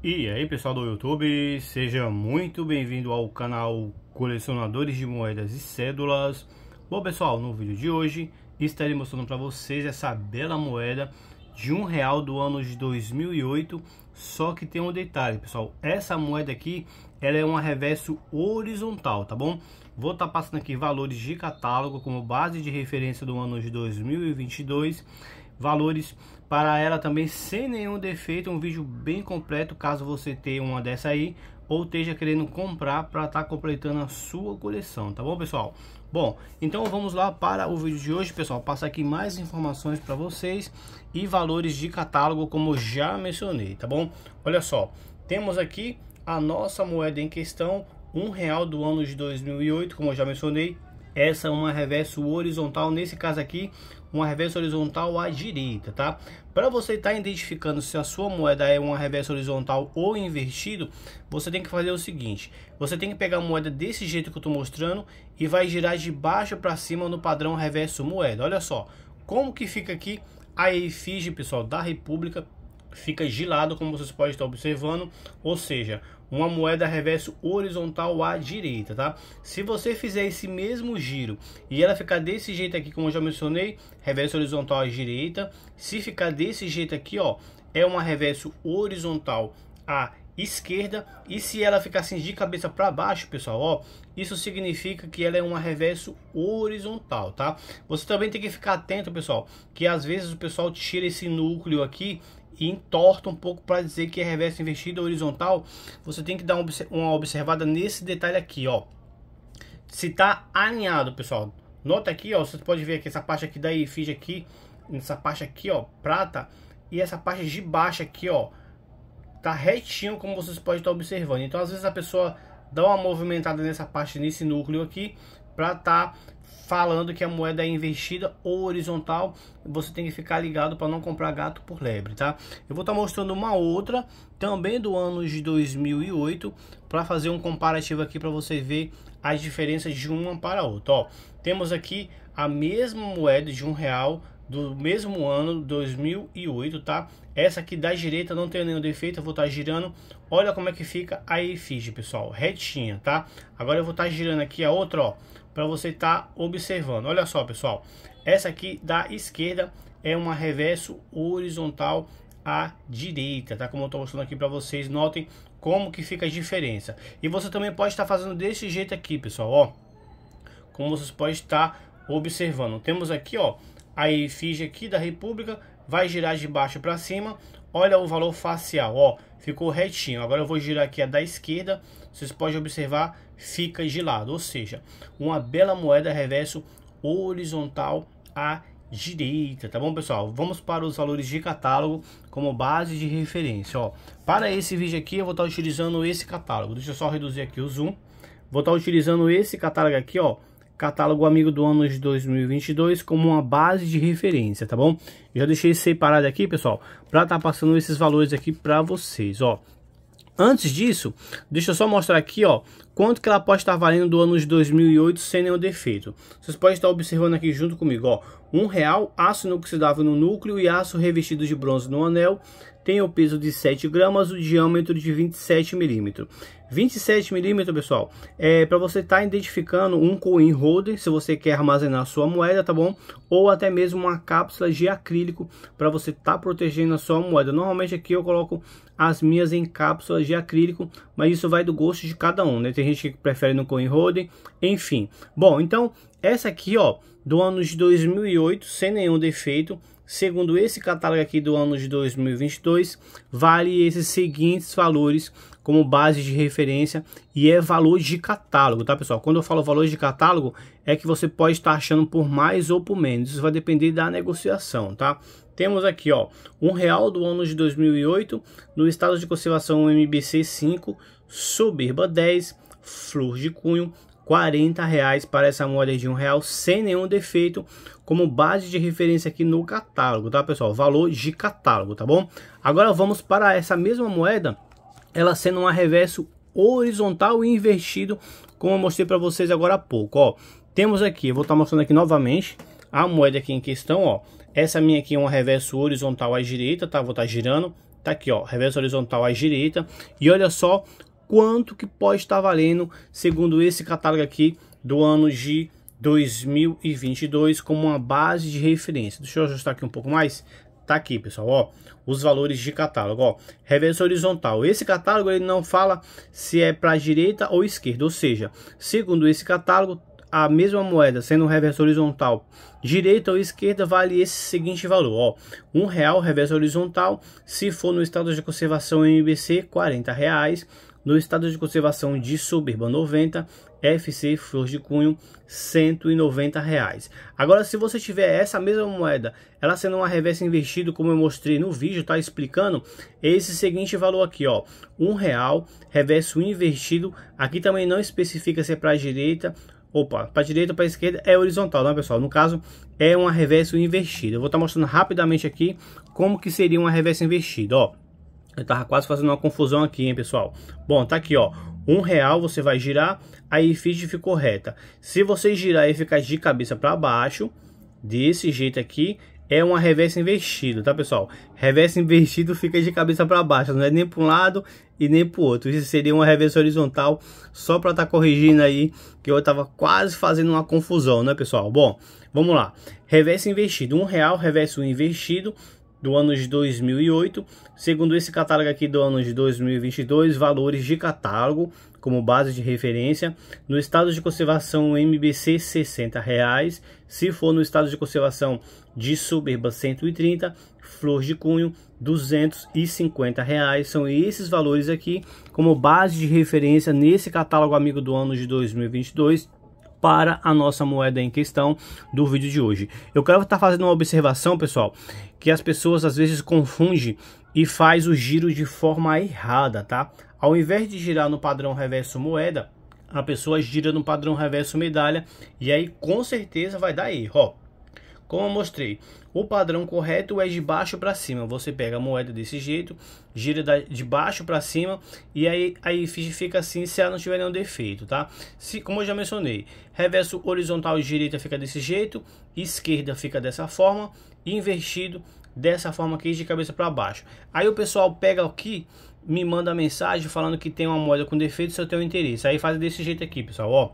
E aí pessoal do YouTube, seja muito bem-vindo ao canal Colecionadores de Moedas e Cédulas Bom pessoal, no vídeo de hoje estarei mostrando para vocês essa bela moeda de um real do ano de 2008 Só que tem um detalhe pessoal, essa moeda aqui ela é um reverso horizontal, tá bom? Vou estar tá passando aqui valores de catálogo como base de referência do ano de 2022 valores para ela também sem nenhum defeito, um vídeo bem completo caso você tenha uma dessa aí ou esteja querendo comprar para estar tá completando a sua coleção, tá bom pessoal? Bom, então vamos lá para o vídeo de hoje pessoal, passar aqui mais informações para vocês e valores de catálogo como já mencionei, tá bom? Olha só, temos aqui a nossa moeda em questão, um real do ano de 2008, como eu já mencionei, essa é uma reverso horizontal, nesse caso aqui, uma reverso horizontal à direita, tá? Para você estar tá identificando se a sua moeda é uma reverso horizontal ou invertido, você tem que fazer o seguinte, você tem que pegar a moeda desse jeito que eu estou mostrando e vai girar de baixo para cima no padrão reverso moeda. Olha só, como que fica aqui a efígie, pessoal, da República, fica gelado, como vocês podem estar observando, ou seja, uma moeda reverso horizontal à direita, tá? Se você fizer esse mesmo giro e ela ficar desse jeito aqui, como eu já mencionei, reverso horizontal à direita, se ficar desse jeito aqui, ó, é uma reverso horizontal à esquerda e se ela ficar assim de cabeça para baixo, pessoal, ó, isso significa que ela é uma reverso horizontal, tá? Você também tem que ficar atento, pessoal, que às vezes o pessoal tira esse núcleo aqui e entorta um pouco para dizer que é reverso invertido horizontal, você tem que dar uma observada nesse detalhe aqui, ó. Se tá alinhado, pessoal. Nota aqui, ó, você pode ver que essa parte aqui da efígie aqui, nessa parte aqui, ó, prata, e essa parte de baixo aqui, ó, tá retinho como vocês podem estar observando. Então, às vezes a pessoa dá uma movimentada nessa parte, nesse núcleo aqui, para estar tá falando que a moeda é investida ou horizontal, você tem que ficar ligado para não comprar gato por lebre, tá? Eu vou estar tá mostrando uma outra, também do ano de 2008, para fazer um comparativo aqui para você ver as diferenças de uma para a outra, ó. Temos aqui a mesma moeda de um real do mesmo ano 2008, tá? Essa aqui da direita não tem nenhum defeito, eu vou estar tá girando. Olha como é que fica a efígie, pessoal, retinha, tá? Agora eu vou estar tá girando aqui a outra, ó para você estar tá observando. Olha só, pessoal, essa aqui da esquerda é uma reverso horizontal à direita, tá? Como eu estou mostrando aqui para vocês, notem como que fica a diferença. E você também pode estar tá fazendo desse jeito aqui, pessoal, ó. Como vocês podem estar tá observando. Temos aqui, ó, a efígie aqui da República, vai girar de baixo para cima. Olha o valor facial, ó, ficou retinho. Agora eu vou girar aqui a da esquerda, vocês podem observar, fica de lado. Ou seja, uma bela moeda reverso horizontal à direita, tá bom, pessoal? Vamos para os valores de catálogo como base de referência, ó. Para esse vídeo aqui, eu vou estar utilizando esse catálogo. Deixa eu só reduzir aqui o zoom. Vou estar utilizando esse catálogo aqui, ó, catálogo amigo do ano de 2022 como uma base de referência, tá bom? Já deixei separado aqui, pessoal, para estar tá passando esses valores aqui para vocês, ó. Antes disso, deixa eu só mostrar aqui, ó, quanto que ela pode estar tá valendo do ano de 2008 sem nenhum defeito. Vocês podem estar observando aqui junto comigo, ó, um real, aço inoxidável no núcleo e aço revestido de bronze no anel, tem o peso de 7 gramas, o diâmetro de 27 milímetros. 27 milímetros, pessoal, é para você estar tá identificando um coin holder, se você quer armazenar sua moeda, tá bom? Ou até mesmo uma cápsula de acrílico para você estar tá protegendo a sua moeda. Normalmente aqui eu coloco as minhas em cápsulas de acrílico, mas isso vai do gosto de cada um, né? Tem gente que prefere no coin holder, enfim. Bom, então essa aqui, ó, do ano de 2008, sem nenhum defeito, Segundo esse catálogo aqui do ano de 2022, vale esses seguintes valores como base de referência e é valor de catálogo, tá pessoal? Quando eu falo valor de catálogo, é que você pode estar achando por mais ou por menos, isso vai depender da negociação, tá? Temos aqui, ó, um real do ano de 2008 no estado de conservação MBC 5, Soberba 10, Flor de Cunho 40 reais para essa moeda de um real sem nenhum defeito como base de referência aqui no catálogo, tá pessoal? Valor de catálogo, tá bom? Agora vamos para essa mesma moeda, ela sendo um reverso horizontal e invertido, como eu mostrei para vocês agora há pouco, ó. Temos aqui, vou estar tá mostrando aqui novamente a moeda aqui em questão, ó. Essa minha aqui é um reverso horizontal à direita, tá? Vou estar tá girando, tá aqui ó, reverso horizontal à direita e olha só quanto que pode estar valendo, segundo esse catálogo aqui do ano de 2022 como uma base de referência. Deixa eu ajustar aqui um pouco mais. Tá aqui, pessoal, ó, os valores de catálogo, ó, reverso horizontal. Esse catálogo ele não fala se é para direita ou esquerda, ou seja, segundo esse catálogo, a mesma moeda sendo reverso horizontal direita ou esquerda vale esse seguinte valor ó um real reverso horizontal se for no estado de conservação MBC 40 reais no estado de conservação de Soberba 90, FC Flor de Cunho, R$ 190. Reais. Agora, se você tiver essa mesma moeda, ela sendo uma reversa investido, como eu mostrei no vídeo, tá explicando, esse seguinte valor aqui, ó, um real reverso invertido, aqui também não especifica se é para a direita, opa, para a direita ou para a esquerda, é horizontal, não é, pessoal? No caso, é uma reversa invertida. Eu vou estar tá mostrando rapidamente aqui como que seria uma reversa invertida, ó. Eu tava quase fazendo uma confusão aqui, hein, pessoal. Bom, tá aqui, ó. Um real você vai girar, a efígie ficou reta. Se você girar e ficar de cabeça para baixo, desse jeito aqui, é uma reversa invertida, tá, pessoal? Reversa invertido fica de cabeça para baixo, não é nem para um lado e nem para o outro. Isso seria uma reversa horizontal, só para estar tá corrigindo aí, que eu tava quase fazendo uma confusão, né, pessoal? Bom, vamos lá. Reversa invertido, um real, reverso invertido, do ano de 2008. Segundo esse catálogo aqui do ano de 2022, valores de catálogo como base de referência. No estado de conservação MBC R$ 60,00. Se for no estado de conservação de R$ 130, Flor de Cunho R$ 250,00. São esses valores aqui como base de referência nesse catálogo amigo do ano de 2022 para a nossa moeda em questão do vídeo de hoje. Eu quero estar tá fazendo uma observação, pessoal, que as pessoas às vezes confundem e faz o giro de forma errada, tá? Ao invés de girar no padrão reverso moeda, a pessoa gira no padrão reverso medalha e aí com certeza vai dar erro, ó. Como eu mostrei, o padrão correto é de baixo para cima. Você pega a moeda desse jeito, gira de baixo para cima e aí aí fica assim se ela não tiver nenhum defeito, tá? Se, como eu já mencionei, reverso horizontal direita fica desse jeito, esquerda fica dessa forma, invertido dessa forma aqui de cabeça para baixo. Aí o pessoal pega aqui, me manda mensagem falando que tem uma moeda com defeito se eu tenho interesse. Aí faz desse jeito aqui, pessoal, ó.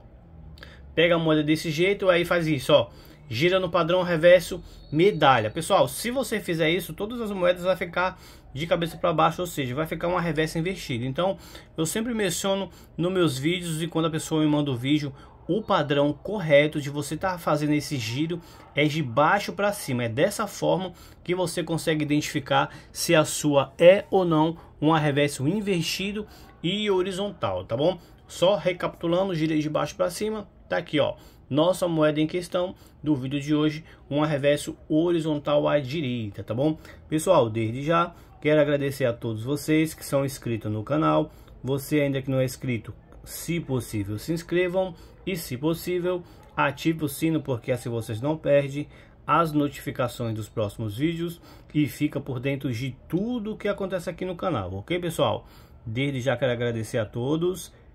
Pega a moeda desse jeito, aí faz isso, ó gira no padrão reverso medalha. Pessoal, se você fizer isso, todas as moedas vai ficar de cabeça para baixo, ou seja, vai ficar uma reversa invertida. Então, eu sempre menciono nos meus vídeos e quando a pessoa me manda o vídeo, o padrão correto de você estar tá fazendo esse giro é de baixo para cima. É dessa forma que você consegue identificar se a sua é ou não um arreverso invertido e horizontal, tá bom? Só recapitulando, girei de baixo para cima, tá aqui ó, nossa moeda em questão do vídeo de hoje, um reverso horizontal à direita, tá bom? Pessoal, desde já, quero agradecer a todos vocês que são inscritos no canal, você ainda que não é inscrito, se possível se inscrevam e se possível ative o sino porque assim vocês não perdem as notificações dos próximos vídeos e fica por dentro de tudo que acontece aqui no canal, ok pessoal? Desde já quero agradecer a todos